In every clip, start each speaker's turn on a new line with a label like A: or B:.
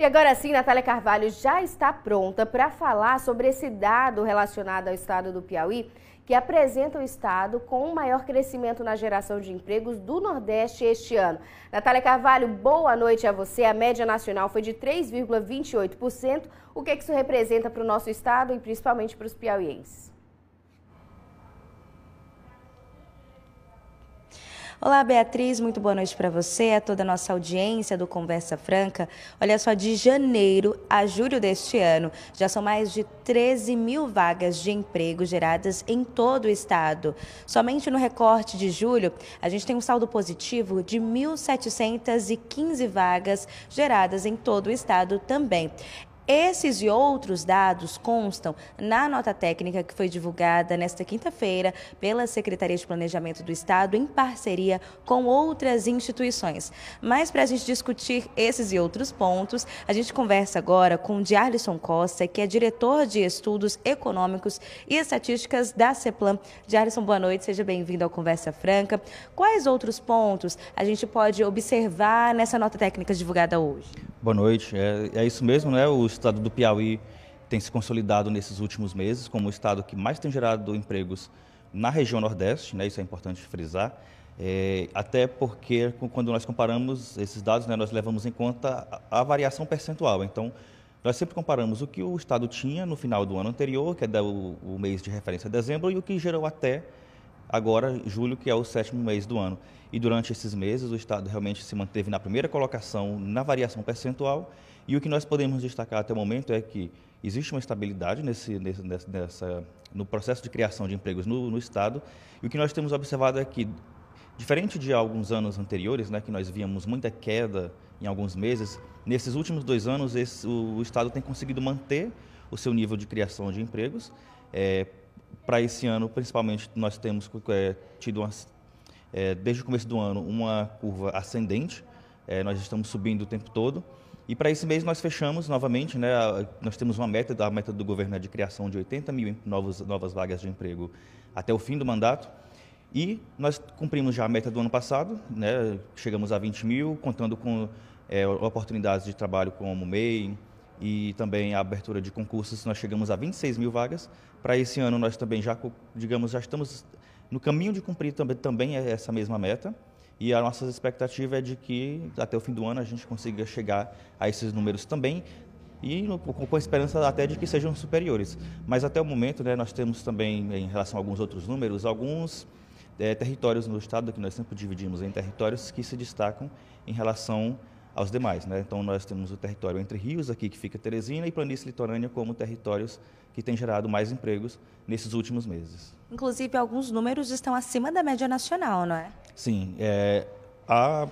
A: E agora sim, Natália Carvalho já está pronta para falar sobre esse dado relacionado ao estado do Piauí, que apresenta o estado com o maior crescimento na geração de empregos do Nordeste este ano. Natália Carvalho, boa noite a você. A média nacional foi de 3,28%. O que, é que isso representa para o nosso estado e principalmente para os piauienses? Olá, Beatriz, muito boa noite para você, a toda a nossa audiência do Conversa Franca. Olha só, de janeiro a julho deste ano, já são mais de 13 mil vagas de emprego geradas em todo o estado. Somente no recorte de julho, a gente tem um saldo positivo de 1.715 vagas geradas em todo o estado também. Esses e outros dados constam na nota técnica que foi divulgada nesta quinta-feira pela Secretaria de Planejamento do Estado em parceria com outras instituições. Mas para a gente discutir esses e outros pontos, a gente conversa agora com Diarlison Costa, que é diretor de Estudos Econômicos e Estatísticas da CEPLAN. Diarlison, boa noite, seja bem-vindo ao Conversa Franca. Quais outros pontos a gente pode observar nessa nota técnica divulgada hoje?
B: Boa noite. É, é, isso mesmo, né? O estado do Piauí tem se consolidado nesses últimos meses como o estado que mais tem gerado empregos na região Nordeste, né? Isso é importante frisar. É, até porque quando nós comparamos esses dados, né, nós levamos em conta a, a, variação percentual. Então, nós sempre comparamos o que o estado tinha no final do ano anterior, que é do o, mês de referência, dezembro, e o que gerou até agora julho, que é o sétimo mês do ano. E durante esses meses, o Estado realmente se manteve na primeira colocação na variação percentual. E o que nós podemos destacar até o momento é que existe uma estabilidade nesse, nesse, nessa, no processo de criação de empregos no, no Estado. E o que nós temos observado é que, diferente de alguns anos anteriores, né, que nós víamos muita queda em alguns meses, nesses últimos dois anos esse, o, o Estado tem conseguido manter o seu nível de criação de empregos. É, para esse ano, principalmente, nós temos é, tido, uma, é, desde o começo do ano, uma curva ascendente. É, nós estamos subindo o tempo todo. E para esse mês nós fechamos novamente, né, nós temos uma meta, a meta do governo é de criação de 80 mil novos, novas vagas de emprego até o fim do mandato. E nós cumprimos já a meta do ano passado, né, chegamos a 20 mil, contando com é, oportunidades de trabalho como MEI, e também a abertura de concursos, nós chegamos a 26 mil vagas. Para esse ano, nós também já, digamos, já estamos no caminho de cumprir também, também é essa mesma meta. E a nossa expectativa é de que até o fim do ano a gente consiga chegar a esses números também e com a esperança até de que sejam superiores. Mas até o momento, né, nós temos também, em relação a alguns outros números, alguns é, territórios no estado que nós sempre dividimos em territórios que se destacam em relação aos demais. Né? Então, nós temos o território entre rios, aqui que fica Teresina, e planície litorânea como territórios que têm gerado mais empregos nesses últimos meses.
A: Inclusive, alguns números estão acima da média nacional, não é?
B: Sim. É, a,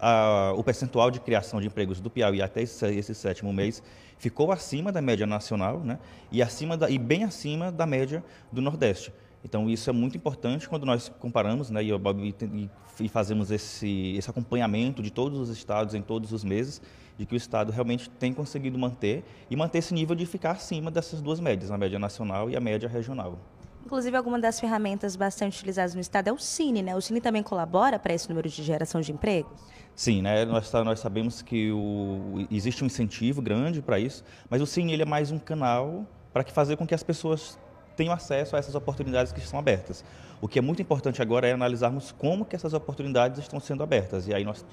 B: a, o percentual de criação de empregos do Piauí até esse, esse sétimo mês ficou acima da média nacional né? e, acima da, e bem acima da média do Nordeste. Então, isso é muito importante quando nós comparamos né, e, fazemos esse, esse acompanhamento de todos os estados em todos os meses, de que o estado realmente tem conseguido manter e manter esse nível de ficar acima dessas duas médias, a média nacional e a média regional.
A: Inclusive, alguma das ferramentas bastante utilizadas no Estado é o Cine, né? O Cine também colabora para esse número de geração de emprego?
B: Sim, né? Nós, tá, nós sabemos que o, existe um incentivo grande para isso, mas o Cine ele é mais um canal para que fazer com que as pessoas tenham acesso a essas oportunidades que estão abertas. O que é muito importante agora é analisarmos como que essas oportunidades estão sendo abertas. E aí nós,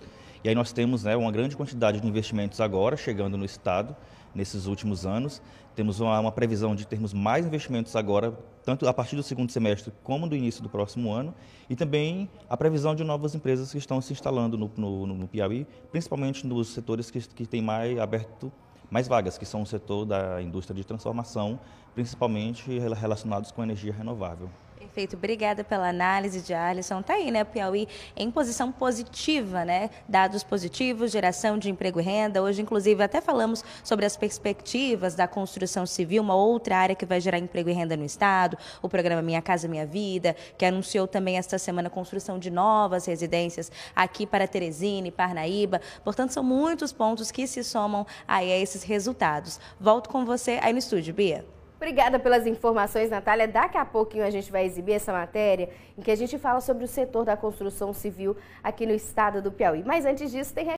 B: e aí nós temos né, uma grande quantidade de investimentos agora chegando no Estado, nesses últimos anos. Temos uma, uma, previsão de termos mais investimentos agora, tanto a partir do segundo semestre como do início do próximo ano, e também a previsão de novas empresas que estão se instalando no, no, no Piauí, principalmente nos setores que, que têm mais aberto mais vagas, que são o setor da indústria de transformação, principalmente relacionados com energia renovável.
A: Perfeito, obrigada pela análise de Alisson. Está aí, né, Piauí em posição positiva, né? Dados positivos, geração de emprego e renda. Hoje, inclusive, até falamos sobre as perspectivas da construção civil, uma outra área que vai gerar emprego e renda no estado, o programa Minha Casa Minha Vida, que anunciou também esta semana a construção de novas residências aqui para Teresina e Parnaíba. Portanto, são muitos pontos que se somam aí a esses resultados. Volto com você aí no estúdio, Bia.
B: Obrigada pelas
A: informações, Natália. Daqui a pouquinho a gente vai exibir essa matéria em que a gente fala sobre o setor da construção civil aqui no estado do Piauí. Mas antes disso, tem